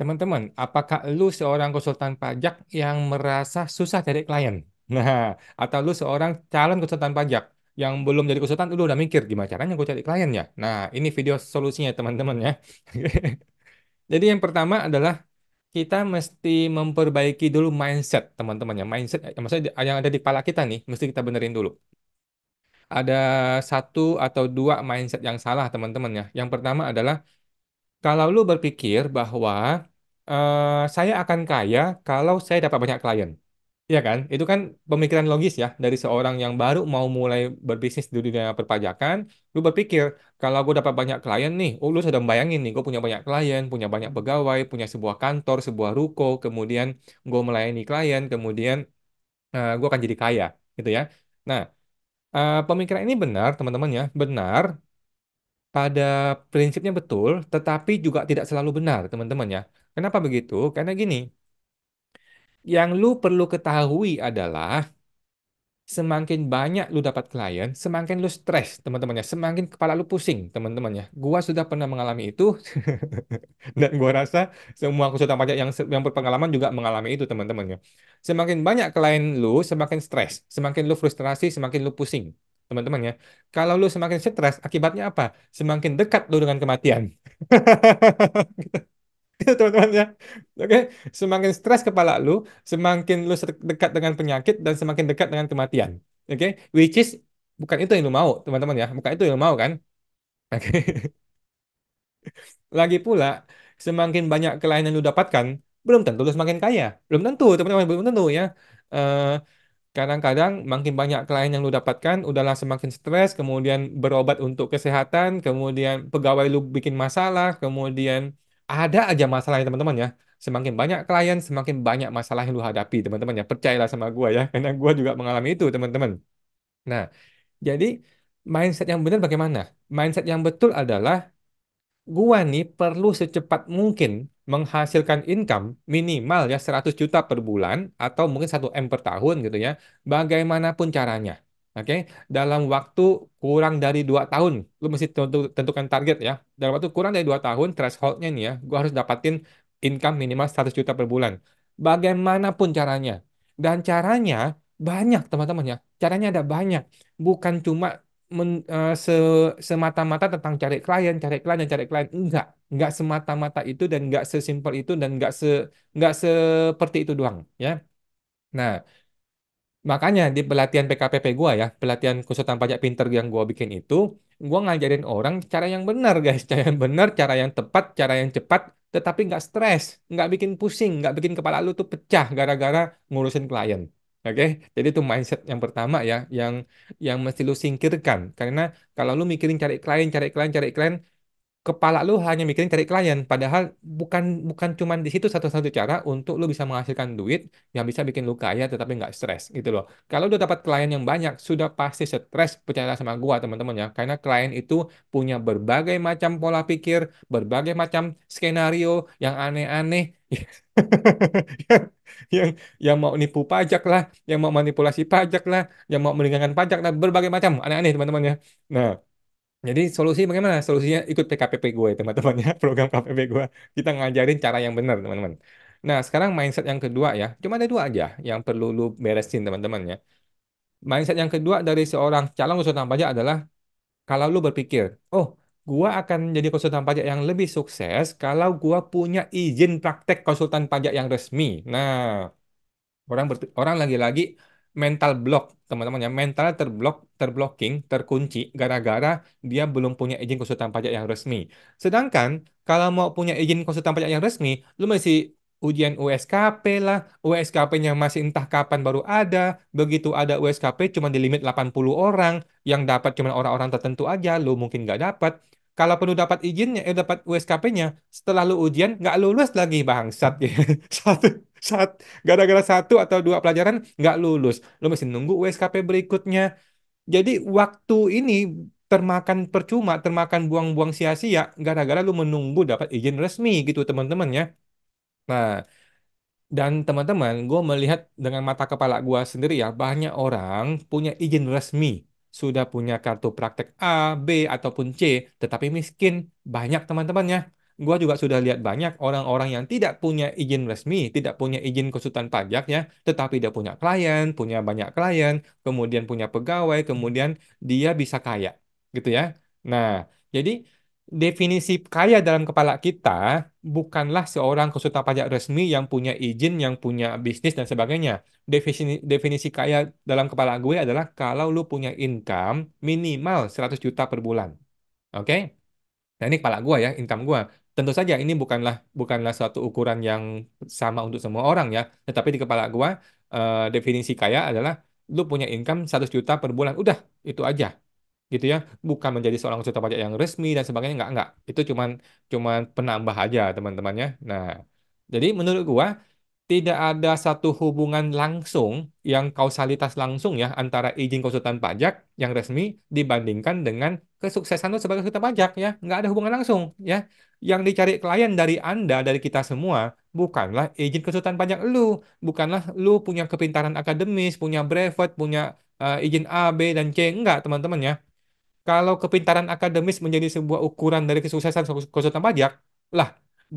Teman-teman, apakah lu seorang konsultan pajak yang merasa susah cari klien? Nah, atau lu seorang calon konsultan pajak yang belum jadi konsultan, lu udah mikir gimana caranya gue cari kliennya. Nah, ini video solusinya teman-teman ya. jadi yang pertama adalah kita mesti memperbaiki dulu mindset teman-teman ya. Mindset, eh, maksudnya yang ada di kepala kita nih, mesti kita benerin dulu. Ada satu atau dua mindset yang salah teman-teman ya. Yang pertama adalah kalau lu berpikir bahwa uh, saya akan kaya kalau saya dapat banyak klien, Iya kan? Itu kan pemikiran logis ya dari seorang yang baru mau mulai berbisnis di dunia perpajakan. Lu berpikir kalau gue dapat banyak klien nih, oh lu sudah bayangin nih, gue punya banyak klien, punya banyak pegawai, punya sebuah kantor, sebuah ruko, kemudian gue melayani klien, kemudian uh, eh, gue akan jadi kaya, gitu ya. Nah, uh, pemikiran ini benar teman-teman ya, benar pada prinsipnya betul, tetapi juga tidak selalu benar, teman-teman ya. Kenapa begitu? Karena gini, yang lu perlu ketahui adalah semakin banyak lu dapat klien, semakin lu stres, teman-temannya, semakin kepala lu pusing, teman-temannya. Gua sudah pernah mengalami itu dan gua rasa semua konsultan pajak yang yang berpengalaman juga mengalami itu, teman-temannya. Semakin banyak klien lu, semakin stres, semakin lu frustrasi, semakin lu pusing, teman-teman ya. Kalau lu semakin stres, akibatnya apa? Semakin dekat lu dengan kematian. gitu. teman-teman ya. Oke, semakin stres kepala lu, semakin lu dekat dengan penyakit dan semakin dekat dengan kematian. Oke, which is bukan itu yang lu mau, teman-teman ya. Bukan itu yang lu mau kan? Oke. Lagi pula, semakin banyak kelainan lu dapatkan, belum tentu lu semakin kaya. Belum tentu, teman-teman, belum tentu ya. Uh, kadang-kadang makin banyak klien yang lu dapatkan, udahlah semakin stres, kemudian berobat untuk kesehatan, kemudian pegawai lu bikin masalah, kemudian ada aja masalahnya teman-teman ya. Semakin banyak klien, semakin banyak masalah yang lu hadapi teman-teman ya. Percayalah sama gue ya, karena gue juga mengalami itu teman-teman. Nah, jadi mindset yang benar bagaimana? Mindset yang betul adalah gue nih perlu secepat mungkin menghasilkan income minimal ya 100 juta per bulan atau mungkin 1 M per tahun gitu ya, bagaimanapun caranya. Oke, okay? dalam waktu kurang dari dua tahun, lu mesti tentukan target ya. Dalam waktu kurang dari dua tahun, thresholdnya nih ya, gua harus dapatin income minimal 100 juta per bulan. Bagaimanapun caranya. Dan caranya banyak teman-teman ya. Caranya ada banyak. Bukan cuma uh, se, semata-mata tentang cari klien, cari klien, dan cari klien. Enggak nggak semata-mata itu dan nggak sesimpel itu dan nggak se nggak seperti itu doang ya nah makanya di pelatihan PKPP gue ya pelatihan konsultan pajak pinter yang gue bikin itu gue ngajarin orang cara yang benar guys cara yang benar cara yang tepat cara yang cepat tetapi nggak stres nggak bikin pusing nggak bikin kepala lu tuh pecah gara-gara ngurusin klien Oke, okay? jadi itu mindset yang pertama ya, yang yang mesti lu singkirkan. Karena kalau lu mikirin cari klien, cari klien, cari klien, kepala lu hanya mikirin cari klien padahal bukan bukan cuman di situ satu-satu cara untuk lu bisa menghasilkan duit yang bisa bikin lu kaya tetapi nggak stres gitu loh kalau udah dapat klien yang banyak sudah pasti stres percaya sama gua teman-teman ya karena klien itu punya berbagai macam pola pikir berbagai macam skenario yang aneh-aneh yang, yang yang mau nipu pajak lah, yang mau manipulasi pajak lah, yang mau meringankan pajak lah, berbagai macam aneh-aneh teman-teman ya. Nah, jadi solusi bagaimana? Solusinya ikut PKPP gue teman-teman ya, program KPP gue. Kita ngajarin cara yang benar teman-teman. Nah sekarang mindset yang kedua ya, cuma ada dua aja yang perlu lu beresin teman-teman ya. Mindset yang kedua dari seorang calon konsultan pajak adalah kalau lu berpikir, oh gue akan jadi konsultan pajak yang lebih sukses kalau gue punya izin praktek konsultan pajak yang resmi. Nah orang orang lagi-lagi mental block teman-teman ya mentalnya terblok terblocking terkunci gara-gara dia belum punya izin konsultan pajak yang resmi sedangkan kalau mau punya izin konsultan pajak yang resmi lu masih ujian USKP lah USKP-nya masih entah kapan baru ada begitu ada USKP cuma di limit 80 orang yang dapat cuma orang-orang tertentu aja lu mungkin nggak dapat kalau perlu dapat izinnya eh dapat USKP-nya setelah lu ujian nggak lulus lagi bangsat gitu. satu saat gara-gara satu atau dua pelajaran nggak lulus lo mesti nunggu USKP berikutnya jadi waktu ini termakan percuma termakan buang-buang sia-sia gara-gara lo menunggu dapat izin resmi gitu teman-teman ya nah dan teman-teman, gue melihat dengan mata kepala gue sendiri ya, banyak orang punya izin resmi, sudah punya kartu praktek A, B, ataupun C, tetapi miskin. Banyak teman-temannya. teman gue juga sudah lihat banyak orang-orang yang tidak punya izin resmi, tidak punya izin konsultan pajak ya, tetapi dia punya klien, punya banyak klien, kemudian punya pegawai, kemudian dia bisa kaya, gitu ya. Nah, jadi definisi kaya dalam kepala kita bukanlah seorang konsultan pajak resmi yang punya izin, yang punya bisnis dan sebagainya. Definisi definisi kaya dalam kepala gue adalah kalau lu punya income minimal 100 juta per bulan. Oke? Okay? Nah, ini kepala gue ya, income gue tentu saja ini bukanlah bukanlah suatu ukuran yang sama untuk semua orang ya. Tetapi di kepala gua uh, definisi kaya adalah lu punya income 100 juta per bulan. Udah, itu aja. Gitu ya. Bukan menjadi seorang peserta pajak yang resmi dan sebagainya enggak enggak. Itu cuman cuman penambah aja teman-temannya. Nah, jadi menurut gua tidak ada satu hubungan langsung yang kausalitas langsung ya antara izin konsultan pajak yang resmi dibandingkan dengan kesuksesan itu sebagai kita pajak ya, nggak ada hubungan langsung ya. Yang dicari klien dari Anda, dari kita semua, bukanlah izin konsultan pajak lu, bukanlah lu punya kepintaran akademis, punya brevet, punya uh, izin A, B, dan C, enggak teman-teman ya. Kalau kepintaran akademis menjadi sebuah ukuran dari kesuksesan konsultan pajak, lah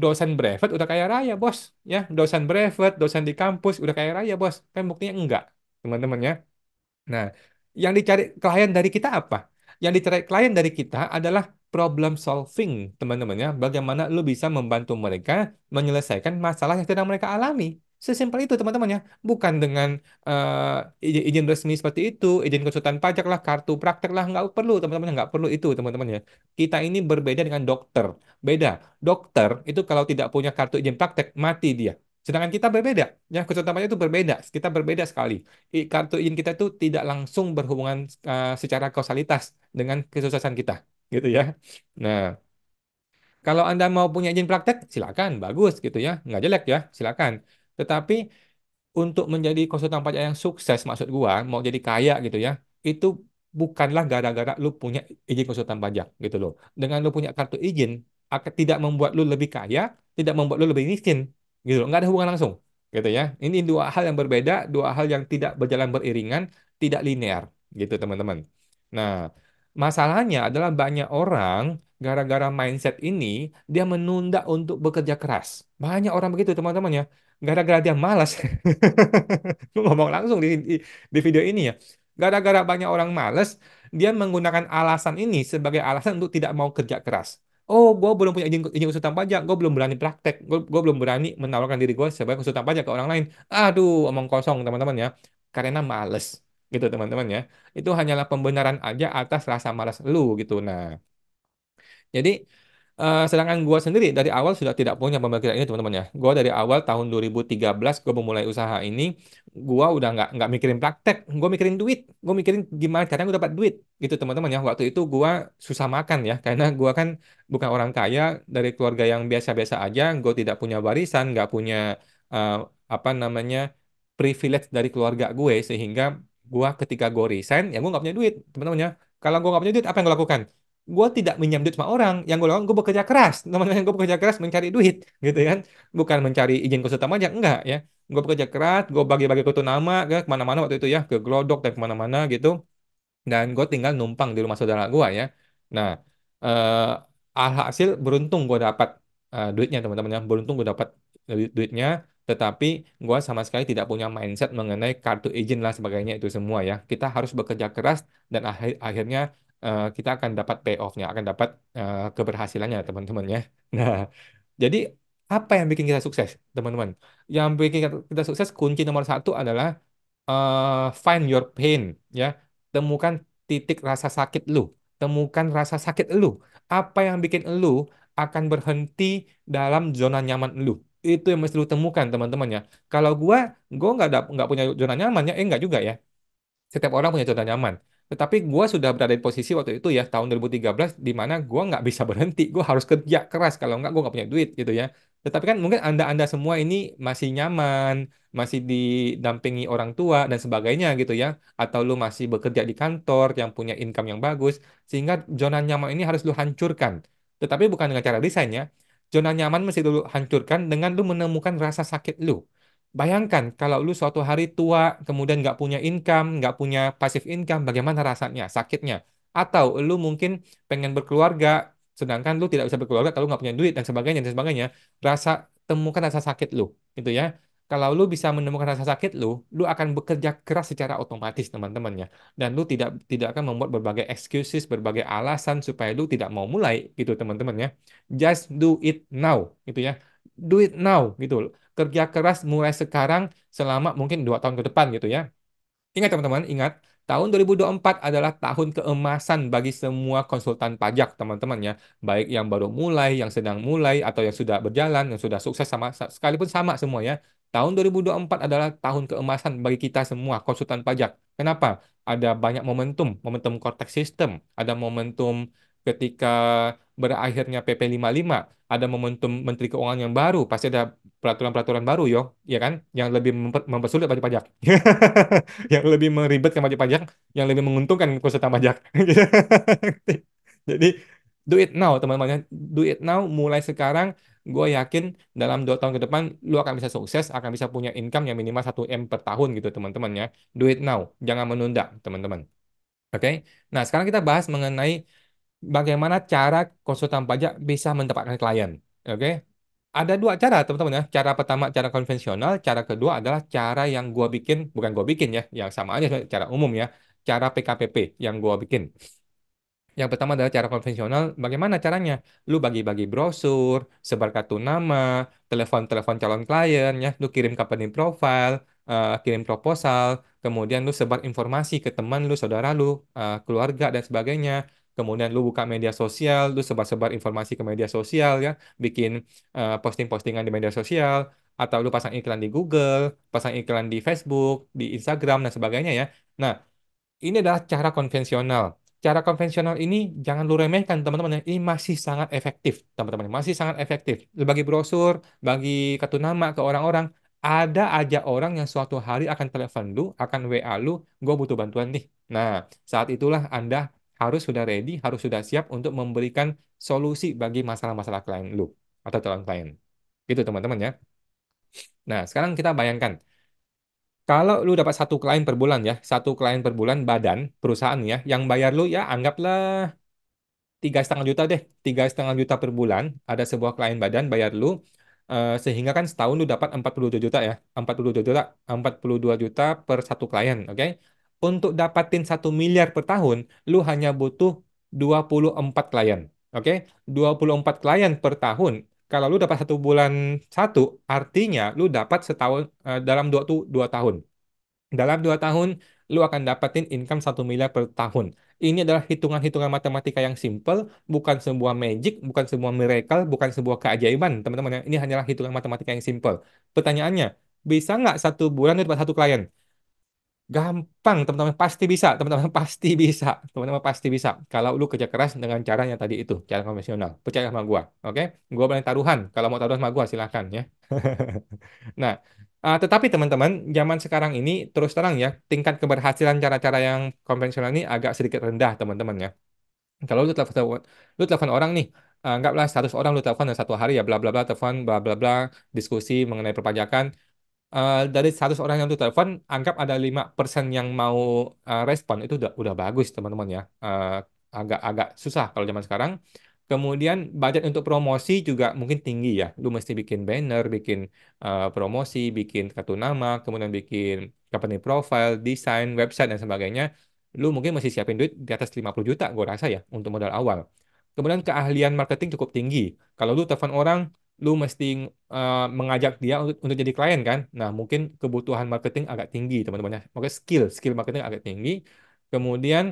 dosen brevet udah kaya raya bos ya dosen brevet dosen di kampus udah kaya raya bos kan buktinya enggak teman-teman ya nah yang dicari klien dari kita apa yang dicari klien dari kita adalah problem solving, teman-teman ya. Bagaimana lu bisa membantu mereka menyelesaikan masalah yang sedang mereka alami. Sesimpel itu teman-teman ya, bukan dengan uh, izin, resmi seperti itu, izin konsultan pajak lah, kartu praktek lah, nggak perlu teman-teman, ya. nggak perlu itu teman-teman ya. Kita ini berbeda dengan dokter, beda. Dokter itu kalau tidak punya kartu izin praktek, mati dia. Sedangkan kita berbeda, ya konsultan pajak itu berbeda, kita berbeda sekali. kartu izin kita itu tidak langsung berhubungan uh, secara kausalitas dengan kesuksesan kita, gitu ya. Nah, kalau Anda mau punya izin praktek, silakan, bagus gitu ya, nggak jelek ya, silakan. Tetapi untuk menjadi konsultan pajak yang sukses, maksud gua mau jadi kaya gitu ya, itu bukanlah gara-gara lu punya izin konsultan pajak gitu loh. Dengan lu punya kartu izin, akan tidak membuat lu lebih kaya, tidak membuat lu lebih miskin, gitu nggak ada hubungan langsung gitu ya ini dua hal yang berbeda dua hal yang tidak berjalan beriringan tidak linear gitu teman-teman nah masalahnya adalah banyak orang gara-gara mindset ini dia menunda untuk bekerja keras banyak orang begitu teman-teman ya gara-gara dia malas ngomong langsung di, di video ini ya gara-gara banyak orang malas dia menggunakan alasan ini sebagai alasan untuk tidak mau kerja keras oh gue belum punya izin izin konsultan pajak gue belum berani praktek gue belum berani menawarkan diri gue sebagai konsultan pajak ke orang lain aduh omong kosong teman-teman ya karena males gitu teman-teman ya itu hanyalah pembenaran aja atas rasa malas lu gitu nah jadi Uh, sedangkan gue sendiri dari awal sudah tidak punya pemikiran ini teman-teman ya. Gue dari awal tahun 2013 gue memulai usaha ini, gue udah nggak nggak mikirin praktek, gue mikirin duit, gue mikirin gimana caranya gue dapat duit gitu teman-teman ya. Waktu itu gue susah makan ya, karena gue kan bukan orang kaya dari keluarga yang biasa-biasa aja, gue tidak punya warisan, nggak punya uh, apa namanya privilege dari keluarga gue sehingga gue ketika gue resign ya gue nggak punya duit teman-teman ya. Kalau gue nggak punya duit apa yang gue lakukan? gue tidak menyambut sama orang yang gue lakukan gue bekerja keras namanya gue bekerja keras mencari duit gitu kan bukan mencari izin khusus utama aja enggak ya gue bekerja keras gue bagi-bagi kutu nama ke kemana-mana waktu itu ya ke Glodok dan kemana-mana gitu dan gue tinggal numpang di rumah saudara gue ya nah eh, alhasil beruntung gue dapat eh, duitnya teman-teman ya beruntung gue dapat eh, duitnya tetapi gue sama sekali tidak punya mindset mengenai kartu izin lah sebagainya itu semua ya kita harus bekerja keras dan akhir akhirnya Eh, kita akan dapat payoff-nya, akan dapat uh, keberhasilannya teman-teman ya. Nah, jadi apa yang bikin kita sukses teman-teman? Yang bikin kita sukses kunci nomor satu adalah uh, find your pain ya, temukan titik rasa sakit lu, temukan rasa sakit lu. Apa yang bikin lu akan berhenti dalam zona nyaman lu? Itu yang mesti lu temukan teman-teman ya. Kalau gua, gua nggak nggak punya zona nyaman ya, eh nggak juga ya. Setiap orang punya zona nyaman tetapi gue sudah berada di posisi waktu itu ya tahun 2013 di mana gue nggak bisa berhenti, gue harus kerja keras kalau nggak gue nggak punya duit gitu ya. Tetapi kan mungkin anda-anda semua ini masih nyaman, masih didampingi orang tua dan sebagainya gitu ya, atau lu masih bekerja di kantor yang punya income yang bagus, sehingga zona nyaman ini harus lu hancurkan. Tetapi bukan dengan cara desainnya, zona nyaman mesti lu hancurkan dengan lu menemukan rasa sakit lu Bayangkan kalau lu suatu hari tua, kemudian nggak punya income, nggak punya passive income, bagaimana rasanya, sakitnya. Atau lu mungkin pengen berkeluarga, sedangkan lu tidak bisa berkeluarga kalau nggak punya duit dan sebagainya dan sebagainya. Rasa temukan rasa sakit lu, gitu ya kalau lu bisa menemukan rasa sakit lu, lu akan bekerja keras secara otomatis teman-temannya. Dan lu tidak tidak akan membuat berbagai excuses, berbagai alasan supaya lu tidak mau mulai gitu teman-temannya. Just do it now gitu ya. Do it now gitu kerja keras mulai sekarang selama mungkin dua tahun ke depan gitu ya. Ingat teman-teman, ingat tahun 2024 adalah tahun keemasan bagi semua konsultan pajak teman-teman ya. Baik yang baru mulai, yang sedang mulai, atau yang sudah berjalan, yang sudah sukses sama sekalipun sama semua ya. Tahun 2024 adalah tahun keemasan bagi kita semua konsultan pajak. Kenapa? Ada banyak momentum, momentum cortex system, ada momentum ketika berakhirnya PP 55, ada momentum Menteri Keuangan yang baru, pasti ada peraturan-peraturan baru yo, ya kan? Yang lebih mempersulit wajib pajak. yang lebih meribetkan wajib pajak, yang lebih menguntungkan peserta pajak. Gitu. Jadi do it now teman-teman, do it now mulai sekarang gue yakin dalam dua tahun ke depan lu akan bisa sukses, akan bisa punya income yang minimal 1 M per tahun gitu teman-teman ya. Do it now, jangan menunda teman-teman. Oke, okay? nah sekarang kita bahas mengenai bagaimana cara konsultan pajak bisa mendapatkan klien. Oke. Okay? Ada dua cara, teman-teman ya. Cara pertama cara konvensional, cara kedua adalah cara yang gua bikin, bukan gua bikin ya, yang sama aja cara umum ya, cara PKPP yang gua bikin. Yang pertama adalah cara konvensional, bagaimana caranya? Lu bagi-bagi brosur, sebar kartu nama, telepon-telepon calon klien ya, lu kirim company profile, uh, kirim proposal, kemudian lu sebar informasi ke teman lu, saudara lu, uh, keluarga dan sebagainya kemudian lu buka media sosial, lu sebar-sebar informasi ke media sosial ya, bikin uh, posting-postingan di media sosial, atau lu pasang iklan di Google, pasang iklan di Facebook, di Instagram dan sebagainya ya. Nah, ini adalah cara konvensional. Cara konvensional ini jangan lu remehkan teman-teman ya. Ini masih sangat efektif, teman-teman. Masih sangat efektif. Lu bagi brosur, bagi kartu nama ke orang-orang, ada aja orang yang suatu hari akan telepon lu, akan WA lu, gue butuh bantuan nih. Nah, saat itulah Anda harus sudah ready, harus sudah siap untuk memberikan solusi bagi masalah-masalah klien lu atau calon klien. Gitu teman-teman ya. Nah, sekarang kita bayangkan kalau lu dapat satu klien per bulan ya, satu klien per bulan badan perusahaan ya, yang bayar lu ya anggaplah tiga setengah juta deh, tiga setengah juta per bulan ada sebuah klien badan bayar lu eh, sehingga kan setahun lu dapat 42 juta ya. 42 juta, 42 juta per satu klien, oke? Okay? untuk dapatin satu miliar per tahun, lu hanya butuh 24 klien. Oke, okay? 24 klien per tahun. Kalau lu dapat satu bulan satu, artinya lu dapat setahun uh, dalam dua, tuh, dua tahun. Dalam dua tahun, lu akan dapatin income satu miliar per tahun. Ini adalah hitungan-hitungan matematika yang simple, bukan sebuah magic, bukan sebuah miracle, bukan sebuah keajaiban, teman-teman. Ini hanyalah hitungan matematika yang simple. Pertanyaannya, bisa nggak satu bulan lu dapat satu klien? Gampang, teman-teman pasti bisa, teman-teman pasti bisa, teman-teman pasti bisa. Kalau lu kerja keras dengan cara yang tadi itu, cara konvensional. Percaya sama gua, oke? Okay? Gua berani taruhan. Kalau mau taruhan sama gua silahkan ya. nah, uh, tetapi teman-teman, zaman sekarang ini terus terang ya, tingkat keberhasilan cara-cara yang konvensional ini agak sedikit rendah, teman-teman ya. Kalau lu telepon, lu telepon orang nih, eh, anggaplah 100 orang lu telepon dalam satu hari ya bla bla bla telepon bla bla bla diskusi mengenai perpajakan uh, dari 100 orang yang telepon, anggap ada lima persen yang mau uh, respon, itu udah, udah bagus teman-teman ya. Agak-agak eh, susah kalau zaman sekarang. Kemudian budget untuk promosi juga mungkin tinggi ya. Lu mesti bikin banner, bikin uh, promosi, bikin kartu nama, kemudian bikin company profile, desain, website, dan sebagainya. Lu mungkin masih siapin duit di atas 50 juta, gue rasa ya, untuk modal awal. Kemudian keahlian marketing cukup tinggi. Kalau lu telepon orang, lu mesti uh, mengajak dia untuk, untuk jadi klien kan. Nah, mungkin kebutuhan marketing agak tinggi, teman-teman ya. Maka skill, skill marketing agak tinggi. Kemudian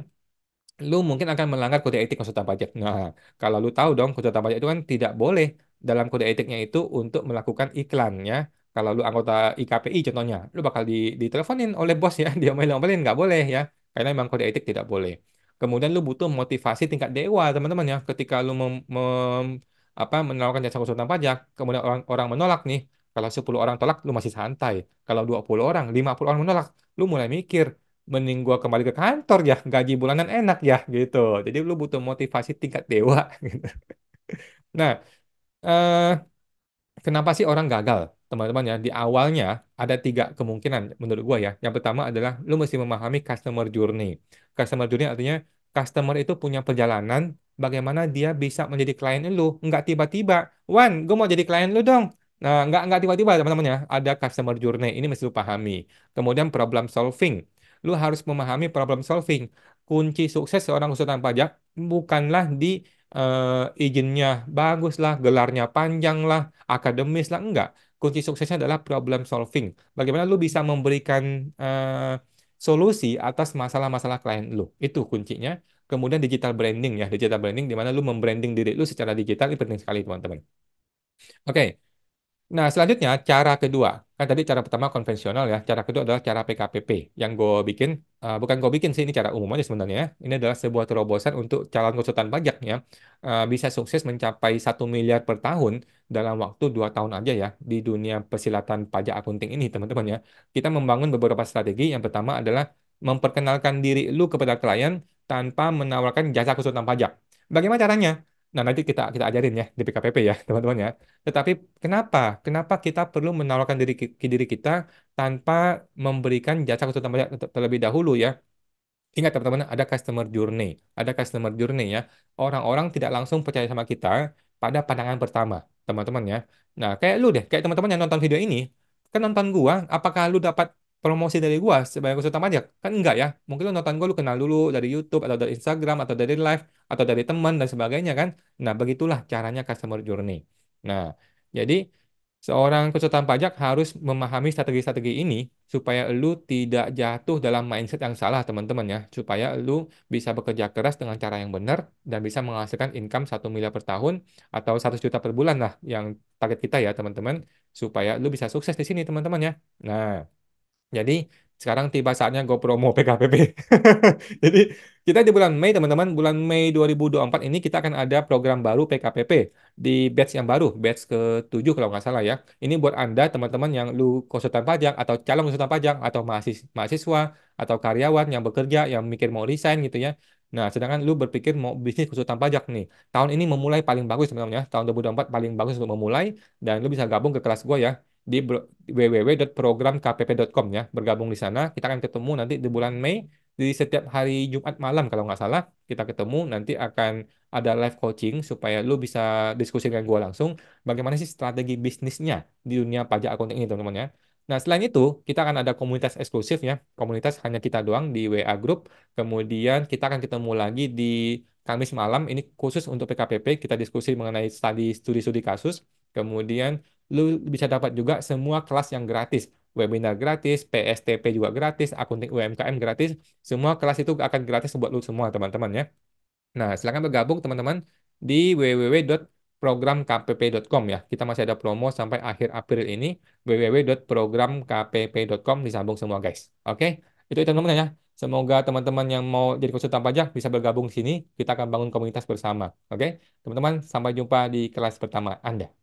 lu mungkin akan melanggar kode etik konsultan pajak. Nah, kalau lu tahu dong konsultan pajak itu kan tidak boleh dalam kode etiknya itu untuk melakukan iklan ya. Kalau lu anggota IKPI contohnya, lu bakal di diteleponin oleh bos ya, dia mau ngomelin nggak boleh ya. Karena memang kode etik tidak boleh. Kemudian lu butuh motivasi tingkat dewa, teman-teman ya. Ketika lu mem, mem apa menawarkan jasa konsultan pajak, kemudian orang orang menolak nih, kalau 10 orang tolak lu masih santai. Kalau 20 orang, 50 orang menolak, lu mulai mikir, mending gua kembali ke kantor ya, gaji bulanan enak ya gitu. Jadi lu butuh motivasi tingkat dewa gitu. Nah, eh, kenapa sih orang gagal? Teman-teman ya, di awalnya ada tiga kemungkinan menurut gua ya. Yang pertama adalah lu mesti memahami customer journey. Customer journey artinya customer itu punya perjalanan bagaimana dia bisa menjadi klien lu. Nggak tiba-tiba, Wan, gue mau jadi klien lu dong. Nah, nggak nggak tiba-tiba teman-teman ya. Ada customer journey ini mesti lu pahami. Kemudian problem solving. Lu harus memahami problem solving. Kunci sukses seorang konsultan pajak bukanlah di uh, izinnya bagus lah, gelarnya panjang lah, akademis lah, enggak. Kunci suksesnya adalah problem solving. Bagaimana lu bisa memberikan uh, solusi atas masalah-masalah klien lu. Itu kuncinya. Kemudian digital branding ya, digital branding di mana lu membranding diri lu secara digital ini penting sekali teman-teman. Oke, okay. Nah, selanjutnya cara kedua. Kan tadi cara pertama konvensional ya. Cara kedua adalah cara PKPP yang gue bikin. Uh, bukan gue bikin sih, ini cara umum aja sebenarnya. Ya. Ini adalah sebuah terobosan untuk calon konsultan pajak ya. Uh, bisa sukses mencapai satu miliar per tahun dalam waktu 2 tahun aja ya. Di dunia persilatan pajak akunting ini teman-teman ya. Kita membangun beberapa strategi. Yang pertama adalah memperkenalkan diri lu kepada klien tanpa menawarkan jasa konsultan pajak. Bagaimana caranya? Nah, nanti kita kita ajarin ya di PKPP ya, teman-teman ya. Tetapi kenapa? Kenapa kita perlu menawarkan diri diri kita tanpa memberikan jasa pajak terlebih dahulu ya? Ingat teman-teman, ada customer journey, ada customer journey ya. Orang-orang tidak langsung percaya sama kita pada pandangan pertama, teman-teman ya. Nah, kayak lu deh, kayak teman-teman yang nonton video ini, kan nonton gua, apakah lu dapat promosi dari gua sebagai konsultan pajak kan enggak ya mungkin lo nonton gua lo kenal dulu dari YouTube atau dari Instagram atau dari live atau dari teman dan sebagainya kan nah begitulah caranya customer journey nah jadi seorang konsultan pajak harus memahami strategi-strategi ini supaya lo tidak jatuh dalam mindset yang salah teman-teman ya supaya lo bisa bekerja keras dengan cara yang benar dan bisa menghasilkan income satu miliar per tahun atau 100 juta per bulan lah yang target kita ya teman-teman supaya lo bisa sukses di sini teman-teman ya nah jadi sekarang tiba saatnya gue promo PKPP. Jadi kita di bulan Mei teman-teman, bulan Mei 2024 ini kita akan ada program baru PKPP di batch yang baru, batch ke-7 kalau nggak salah ya. Ini buat Anda teman-teman yang lu konsultan pajak atau calon konsultan pajak atau mahasiswa atau karyawan yang bekerja yang mikir mau resign gitu ya. Nah, sedangkan lu berpikir mau bisnis konsultan pajak nih. Tahun ini memulai paling bagus sebenarnya, tahun 2024 paling bagus untuk memulai dan lu bisa gabung ke kelas gue ya di www.programkpp.com ya. Bergabung di sana, kita akan ketemu nanti di bulan Mei di setiap hari Jumat malam kalau nggak salah kita ketemu nanti akan ada live coaching supaya lu bisa diskusi dengan gue langsung bagaimana sih strategi bisnisnya di dunia pajak akunting ini teman-teman ya. Nah selain itu kita akan ada komunitas eksklusif ya komunitas hanya kita doang di WA group kemudian kita akan ketemu lagi di Kamis malam ini khusus untuk PKPP kita diskusi mengenai studi studi kasus kemudian lu bisa dapat juga semua kelas yang gratis. Webinar gratis, PSTP juga gratis, akunting UMKM gratis. Semua kelas itu akan gratis buat lu semua, teman-teman ya. Nah, silahkan bergabung teman-teman di www.programkpp.com ya. Kita masih ada promo sampai akhir April ini www.programkpp.com disambung semua guys. Oke, itu teman-teman ya. Semoga teman-teman yang mau jadi konsultan pajak bisa bergabung di sini. Kita akan bangun komunitas bersama. Oke, teman-teman, sampai jumpa di kelas pertama Anda.